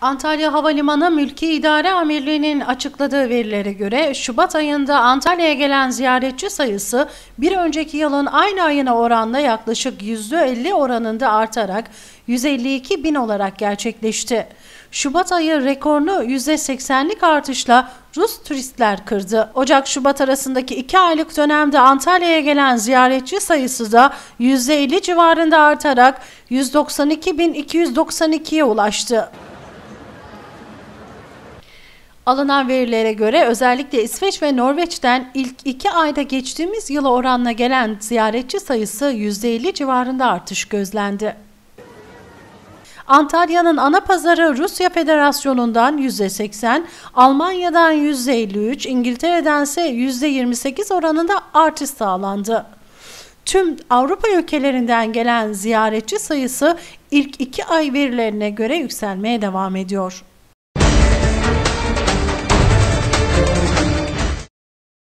Antalya Havalimanı Mülki İdare Amirliği'nin açıkladığı verilere göre Şubat ayında Antalya'ya gelen ziyaretçi sayısı bir önceki yılın aynı ayına oranla yaklaşık %50 oranında artarak 152 bin olarak gerçekleşti. Şubat ayı rekorunu %80'lik artışla Rus turistler kırdı. Ocak-Şubat arasındaki 2 aylık dönemde Antalya'ya gelen ziyaretçi sayısı da %50 civarında artarak 192.292'ye ulaştı. Alınan verilere göre özellikle İsveç ve Norveç'ten ilk iki ayda geçtiğimiz yıla oranla gelen ziyaretçi sayısı %50 civarında artış gözlendi. Antalya'nın ana pazarı Rusya Federasyonu'ndan %80, Almanya'dan %53, İngiltere'den ise %28 oranında artış sağlandı. Tüm Avrupa ülkelerinden gelen ziyaretçi sayısı ilk iki ay verilerine göre yükselmeye devam ediyor.